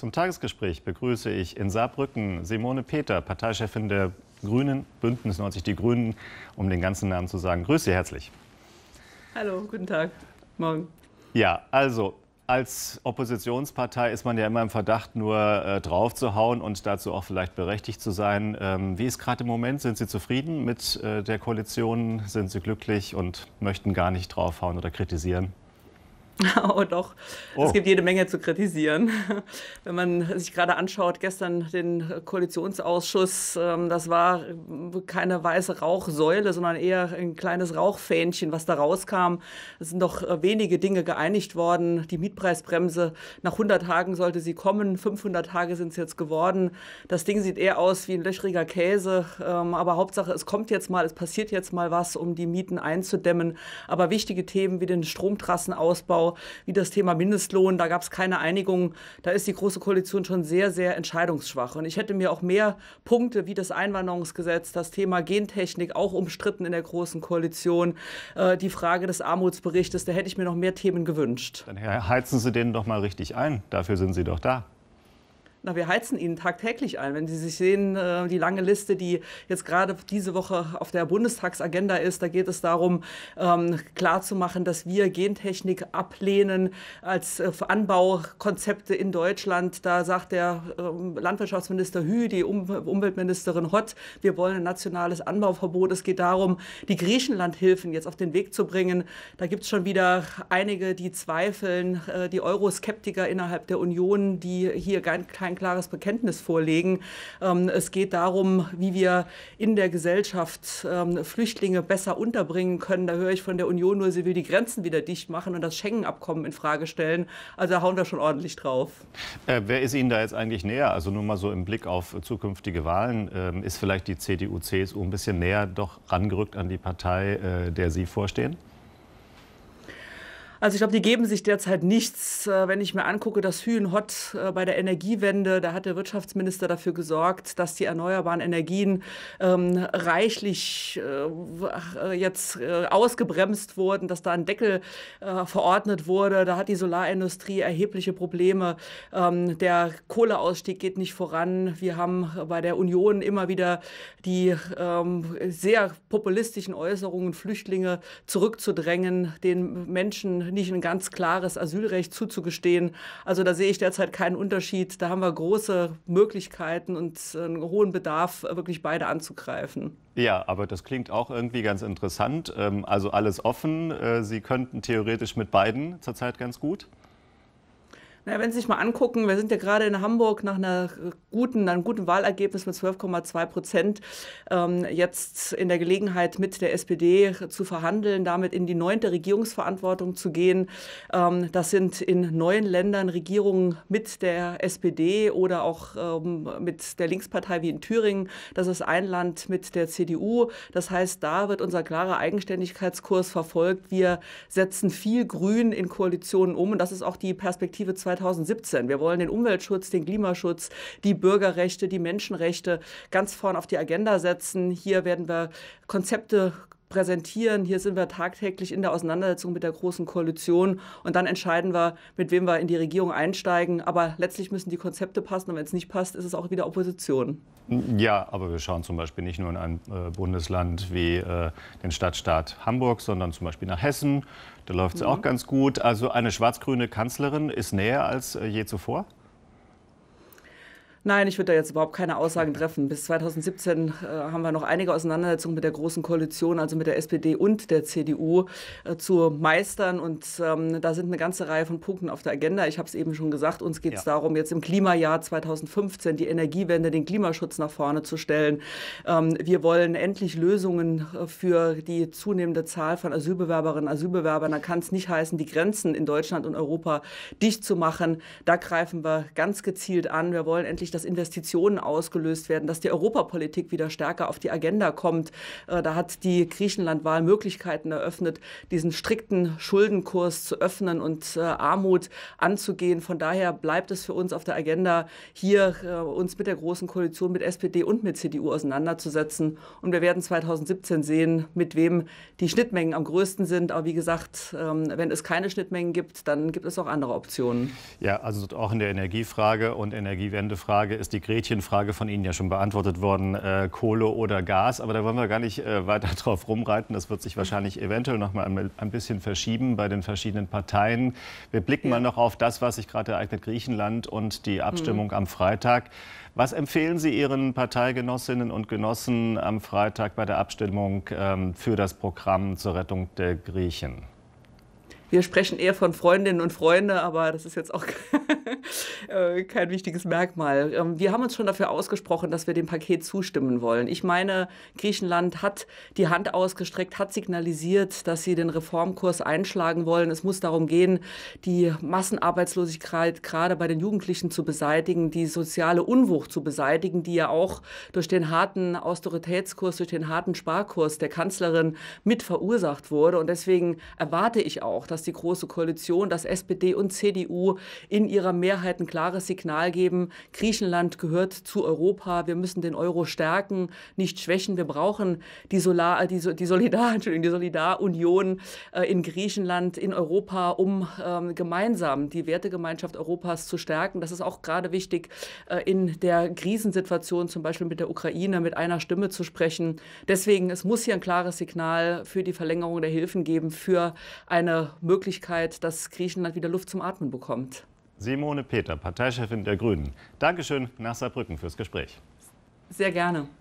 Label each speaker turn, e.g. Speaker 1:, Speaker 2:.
Speaker 1: Zum Tagesgespräch begrüße ich in Saarbrücken Simone Peter, Parteichefin der Grünen, Bündnis 90 Die Grünen, um den ganzen Namen zu sagen. Grüße Sie herzlich.
Speaker 2: Hallo, guten Tag. Morgen.
Speaker 1: Ja, also als Oppositionspartei ist man ja immer im Verdacht, nur äh, drauf und dazu auch vielleicht berechtigt zu sein. Ähm, wie ist gerade im Moment? Sind Sie zufrieden mit äh, der Koalition? Sind Sie glücklich und möchten gar nicht draufhauen oder kritisieren?
Speaker 2: Oh doch, oh. es gibt jede Menge zu kritisieren. Wenn man sich gerade anschaut, gestern den Koalitionsausschuss, ähm, das war keine weiße Rauchsäule, sondern eher ein kleines Rauchfähnchen, was da rauskam. Es sind doch äh, wenige Dinge geeinigt worden. Die Mietpreisbremse, nach 100 Tagen sollte sie kommen, 500 Tage sind es jetzt geworden. Das Ding sieht eher aus wie ein löchriger Käse, ähm, aber Hauptsache, es kommt jetzt mal, es passiert jetzt mal was, um die Mieten einzudämmen. Aber wichtige Themen wie den Stromtrassenausbau, wie das Thema Mindestlohn. Da gab es keine Einigung. Da ist die Große Koalition schon sehr, sehr entscheidungsschwach. Und ich hätte mir auch mehr Punkte wie das Einwanderungsgesetz, das Thema Gentechnik, auch umstritten in der Großen Koalition, äh, die Frage des Armutsberichtes, da hätte ich mir noch mehr Themen gewünscht. Dann
Speaker 1: heizen Sie den doch mal richtig ein. Dafür sind Sie doch da.
Speaker 2: Na, wir heizen ihnen tagtäglich ein. Wenn Sie sich sehen, äh, die lange Liste, die jetzt gerade diese Woche auf der Bundestagsagenda ist, da geht es darum, ähm, klarzumachen, dass wir Gentechnik ablehnen als äh, Anbaukonzepte in Deutschland. Da sagt der ähm, Landwirtschaftsminister Hü, die Umweltministerin Hott, wir wollen ein nationales Anbauverbot. Es geht darum, die Griechenlandhilfen jetzt auf den Weg zu bringen. Da gibt es schon wieder einige, die zweifeln, äh, die Euroskeptiker innerhalb der Union, die hier kein kein klares Bekenntnis vorlegen. Ähm, es geht darum, wie wir in der Gesellschaft ähm, Flüchtlinge besser unterbringen können. Da höre ich von der Union nur, sie will die Grenzen wieder dicht machen und das Schengen-Abkommen in Frage stellen. Also da hauen wir schon ordentlich drauf.
Speaker 1: Äh, wer ist Ihnen da jetzt eigentlich näher? Also nur mal so im Blick auf zukünftige Wahlen. Ähm, ist vielleicht die CDU, CSU ein bisschen näher doch rangerückt an die Partei, äh, der Sie vorstehen?
Speaker 2: Also ich glaube, die geben sich derzeit nichts. Äh, wenn ich mir angucke, das Hühnhott äh, bei der Energiewende, da hat der Wirtschaftsminister dafür gesorgt, dass die erneuerbaren Energien ähm, reichlich äh, äh, jetzt äh, ausgebremst wurden, dass da ein Deckel äh, verordnet wurde. Da hat die Solarindustrie erhebliche Probleme. Ähm, der Kohleausstieg geht nicht voran. Wir haben bei der Union immer wieder die ähm, sehr populistischen Äußerungen, Flüchtlinge zurückzudrängen, den Menschen nicht ein ganz klares Asylrecht zuzugestehen. Also da sehe ich derzeit keinen Unterschied. Da haben wir große Möglichkeiten und einen hohen Bedarf, wirklich beide anzugreifen.
Speaker 1: Ja, aber das klingt auch irgendwie ganz interessant. Ähm, also alles offen. Äh, Sie könnten theoretisch mit beiden zurzeit ganz gut.
Speaker 2: Naja, wenn Sie sich mal angucken, wir sind ja gerade in Hamburg nach einer äh, guten, einem guten Wahlergebnis mit 12,2 Prozent ähm, jetzt in der Gelegenheit, mit der SPD zu verhandeln, damit in die neunte Regierungsverantwortung zu gehen. Ähm, das sind in neuen Ländern Regierungen mit der SPD oder auch ähm, mit der Linkspartei wie in Thüringen. Das ist ein Land mit der CDU. Das heißt, da wird unser klarer Eigenständigkeitskurs verfolgt. Wir setzen viel Grün in Koalitionen um und das ist auch die Perspektive 2020. 2017. Wir wollen den Umweltschutz, den Klimaschutz, die Bürgerrechte, die Menschenrechte ganz vorn auf die Agenda setzen. Hier werden wir Konzepte präsentieren. Hier sind wir tagtäglich in der Auseinandersetzung mit der Großen Koalition und dann entscheiden wir, mit wem wir in die Regierung einsteigen. Aber letztlich müssen die Konzepte passen und wenn es nicht passt, ist es auch wieder
Speaker 1: Opposition. Ja, aber wir schauen zum Beispiel nicht nur in ein äh, Bundesland wie äh, den Stadtstaat Hamburg, sondern zum Beispiel nach Hessen. Da läuft es mhm. auch ganz gut. Also eine schwarz-grüne Kanzlerin ist näher als äh, je zuvor.
Speaker 2: Nein, ich würde da jetzt überhaupt keine Aussagen treffen. Bis 2017 äh, haben wir noch einige Auseinandersetzungen mit der Großen Koalition, also mit der SPD und der CDU, äh, zu meistern. Und ähm, da sind eine ganze Reihe von Punkten auf der Agenda. Ich habe es eben schon gesagt, uns geht es ja. darum, jetzt im Klimajahr 2015 die Energiewende, den Klimaschutz nach vorne zu stellen. Ähm, wir wollen endlich Lösungen äh, für die zunehmende Zahl von Asylbewerberinnen und Asylbewerbern. Da kann es nicht heißen, die Grenzen in Deutschland und Europa dicht zu machen. Da greifen wir ganz gezielt an. Wir wollen endlich wichtig, dass Investitionen ausgelöst werden, dass die Europapolitik wieder stärker auf die Agenda kommt. Äh, da hat die Griechenlandwahl Möglichkeiten eröffnet, diesen strikten Schuldenkurs zu öffnen und äh, Armut anzugehen. Von daher bleibt es für uns auf der Agenda, hier äh, uns mit der Großen Koalition, mit SPD und mit CDU auseinanderzusetzen. Und wir werden 2017 sehen, mit wem die Schnittmengen am größten sind. Aber wie gesagt, ähm, wenn es keine Schnittmengen gibt, dann gibt es auch andere
Speaker 1: Optionen. Ja, also auch in der Energiefrage und Energiewendefrage Frage ist die Gretchenfrage von Ihnen ja schon beantwortet worden, äh, Kohle oder Gas. Aber da wollen wir gar nicht äh, weiter drauf rumreiten. Das wird sich wahrscheinlich eventuell noch mal ein, ein bisschen verschieben bei den verschiedenen Parteien. Wir blicken ja. mal noch auf das, was sich gerade ereignet, Griechenland und die Abstimmung mhm. am Freitag. Was empfehlen Sie Ihren Parteigenossinnen und Genossen am Freitag bei der Abstimmung ähm, für das Programm zur Rettung der Griechen?
Speaker 2: Wir sprechen eher von Freundinnen und Freunden, aber das ist jetzt auch Äh, kein wichtiges Merkmal. Ähm, wir haben uns schon dafür ausgesprochen, dass wir dem Paket zustimmen wollen. Ich meine, Griechenland hat die Hand ausgestreckt, hat signalisiert, dass sie den Reformkurs einschlagen wollen. Es muss darum gehen, die Massenarbeitslosigkeit gerade bei den Jugendlichen zu beseitigen, die soziale Unwucht zu beseitigen, die ja auch durch den harten Austeritätskurs, durch den harten Sparkurs der Kanzlerin mit verursacht wurde. Und deswegen erwarte ich auch, dass die Große Koalition, dass SPD und CDU in ihrer Mehrheit Mehrheit ein klares Signal geben, Griechenland gehört zu Europa, wir müssen den Euro stärken, nicht schwächen, wir brauchen die, Solar, die, die, Solidar, die Solidarunion äh, in Griechenland, in Europa, um ähm, gemeinsam die Wertegemeinschaft Europas zu stärken. Das ist auch gerade wichtig äh, in der Krisensituation, zum Beispiel mit der Ukraine, mit einer Stimme zu sprechen. Deswegen, es muss hier ein klares Signal für die Verlängerung der Hilfen geben, für eine Möglichkeit, dass Griechenland wieder Luft zum Atmen
Speaker 1: bekommt. Simone Peter, Parteichefin der Grünen. Dankeschön nach Saarbrücken fürs Gespräch.
Speaker 2: Sehr gerne.